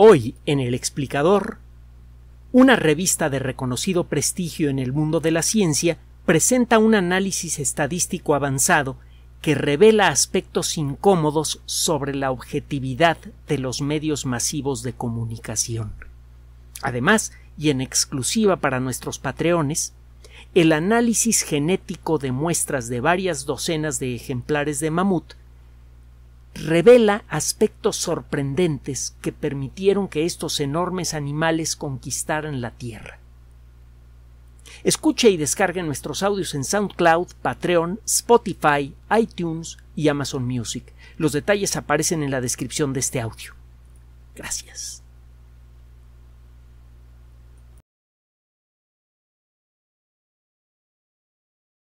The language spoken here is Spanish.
Hoy, en El Explicador, una revista de reconocido prestigio en el mundo de la ciencia presenta un análisis estadístico avanzado que revela aspectos incómodos sobre la objetividad de los medios masivos de comunicación. Además, y en exclusiva para nuestros patreones, el análisis genético de muestras de varias docenas de ejemplares de mamut revela aspectos sorprendentes que permitieron que estos enormes animales conquistaran la Tierra. Escuche y descargue nuestros audios en SoundCloud, Patreon, Spotify, iTunes y Amazon Music. Los detalles aparecen en la descripción de este audio. Gracias.